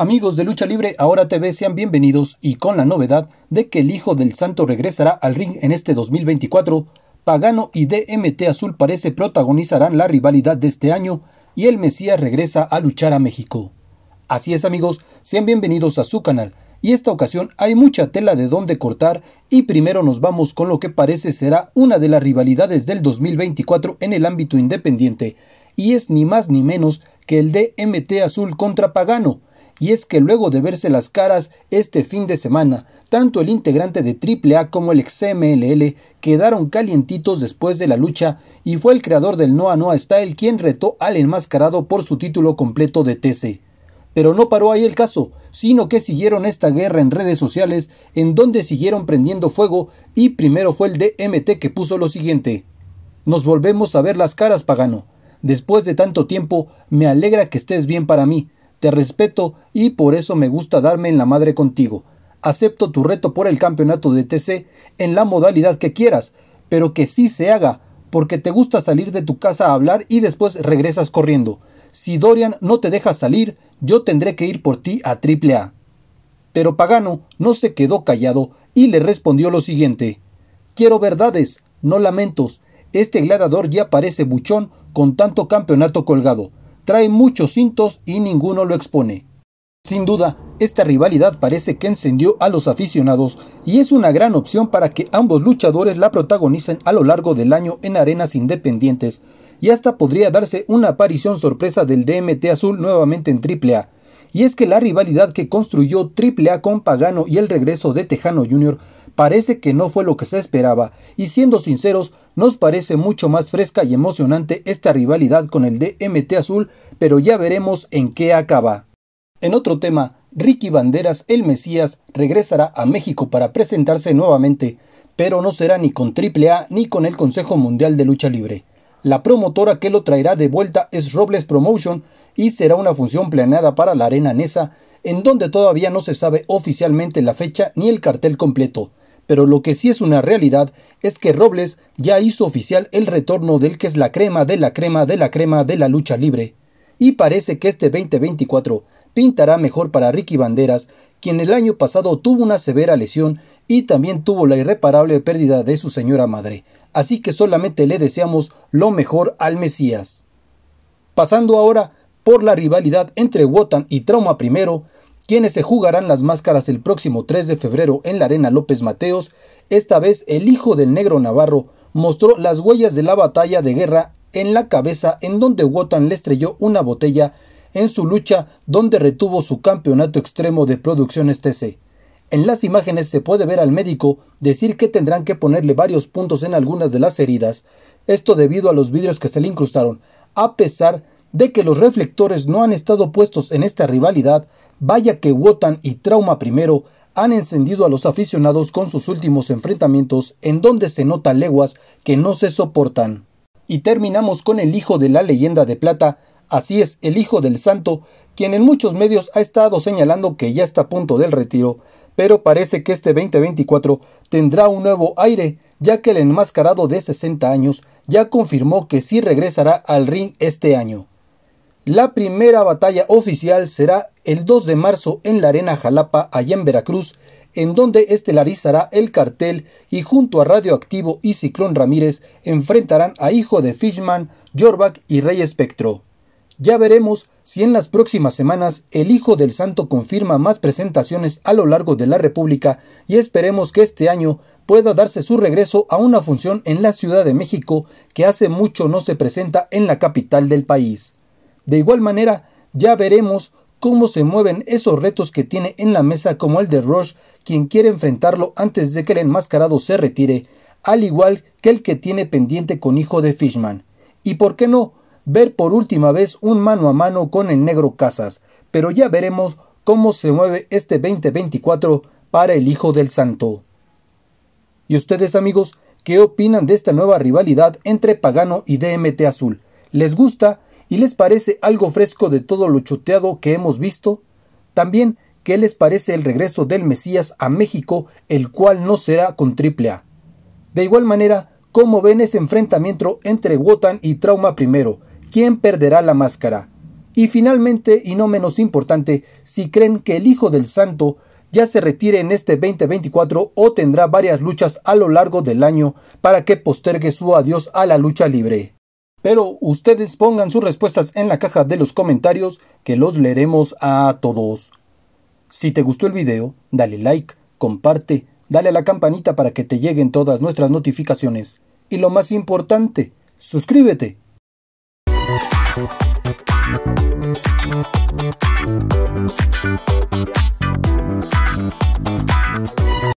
Amigos de Lucha Libre Ahora TV, sean bienvenidos y con la novedad de que el Hijo del Santo regresará al ring en este 2024, Pagano y DMT Azul parece protagonizarán la rivalidad de este año y el Mesías regresa a luchar a México. Así es amigos, sean bienvenidos a su canal y esta ocasión hay mucha tela de dónde cortar y primero nos vamos con lo que parece será una de las rivalidades del 2024 en el ámbito independiente y es ni más ni menos que el DMT Azul contra Pagano, y es que luego de verse las caras este fin de semana, tanto el integrante de AAA como el ex quedaron calientitos después de la lucha y fue el creador del Noa Noa Style quien retó al enmascarado por su título completo de TC. Pero no paró ahí el caso, sino que siguieron esta guerra en redes sociales, en donde siguieron prendiendo fuego, y primero fue el DMT que puso lo siguiente. Nos volvemos a ver las caras, pagano. Después de tanto tiempo, me alegra que estés bien para mí. Te respeto y por eso me gusta darme en la madre contigo. Acepto tu reto por el campeonato de TC en la modalidad que quieras, pero que sí se haga, porque te gusta salir de tu casa a hablar y después regresas corriendo. Si Dorian no te deja salir, yo tendré que ir por ti a AAA. Pero Pagano no se quedó callado y le respondió lo siguiente. Quiero verdades, no lamentos. Este gladiador ya parece buchón con tanto campeonato colgado trae muchos cintos y ninguno lo expone. Sin duda, esta rivalidad parece que encendió a los aficionados y es una gran opción para que ambos luchadores la protagonicen a lo largo del año en arenas independientes y hasta podría darse una aparición sorpresa del DMT azul nuevamente en A y es que la rivalidad que construyó AAA con Pagano y el regreso de Tejano Jr. parece que no fue lo que se esperaba, y siendo sinceros, nos parece mucho más fresca y emocionante esta rivalidad con el DMT Azul, pero ya veremos en qué acaba. En otro tema, Ricky Banderas, el Mesías, regresará a México para presentarse nuevamente, pero no será ni con AAA ni con el Consejo Mundial de Lucha Libre. La promotora que lo traerá de vuelta es Robles Promotion y será una función planeada para la Arena Nesa, en donde todavía no se sabe oficialmente la fecha ni el cartel completo. Pero lo que sí es una realidad es que Robles ya hizo oficial el retorno del que es la crema de la crema de la crema de la lucha libre y parece que este 2024 pintará mejor para Ricky Banderas, quien el año pasado tuvo una severa lesión y también tuvo la irreparable pérdida de su señora madre. Así que solamente le deseamos lo mejor al Mesías. Pasando ahora por la rivalidad entre Wotan y Trauma Primero, quienes se jugarán las máscaras el próximo 3 de febrero en la Arena López Mateos, esta vez el hijo del negro Navarro mostró las huellas de la batalla de guerra en la cabeza en donde Wotan le estrelló una botella en su lucha donde retuvo su campeonato extremo de producciones TC. En las imágenes se puede ver al médico decir que tendrán que ponerle varios puntos en algunas de las heridas, esto debido a los vidrios que se le incrustaron. A pesar de que los reflectores no han estado puestos en esta rivalidad, vaya que Wotan y Trauma primero han encendido a los aficionados con sus últimos enfrentamientos en donde se nota leguas que no se soportan y terminamos con el hijo de la leyenda de plata, así es, el hijo del santo, quien en muchos medios ha estado señalando que ya está a punto del retiro, pero parece que este 2024 tendrá un nuevo aire, ya que el enmascarado de 60 años ya confirmó que sí regresará al ring este año. La primera batalla oficial será el 2 de marzo en la Arena Jalapa, allá en Veracruz, en donde estelarizará el cartel y junto a Radioactivo y Ciclón Ramírez enfrentarán a Hijo de Fishman, Jorback y Rey Espectro. Ya veremos si en las próximas semanas el Hijo del Santo confirma más presentaciones a lo largo de la República y esperemos que este año pueda darse su regreso a una función en la Ciudad de México que hace mucho no se presenta en la capital del país. De igual manera, ya veremos cómo se mueven esos retos que tiene en la mesa como el de Rush, quien quiere enfrentarlo antes de que el enmascarado se retire, al igual que el que tiene pendiente con hijo de Fishman. Y por qué no, ver por última vez un mano a mano con el negro Casas, pero ya veremos cómo se mueve este 2024 para el hijo del santo. ¿Y ustedes amigos, qué opinan de esta nueva rivalidad entre Pagano y DMT Azul? ¿Les gusta? ¿Y les parece algo fresco de todo lo choteado que hemos visto? También, ¿qué les parece el regreso del Mesías a México, el cual no será con triple A? De igual manera, ¿cómo ven ese enfrentamiento entre Wotan y Trauma primero? ¿Quién perderá la máscara? Y finalmente, y no menos importante, si creen que el Hijo del Santo ya se retire en este 2024 o tendrá varias luchas a lo largo del año para que postergue su adiós a la lucha libre. Pero ustedes pongan sus respuestas en la caja de los comentarios que los leeremos a todos. Si te gustó el video, dale like, comparte, dale a la campanita para que te lleguen todas nuestras notificaciones. Y lo más importante, suscríbete.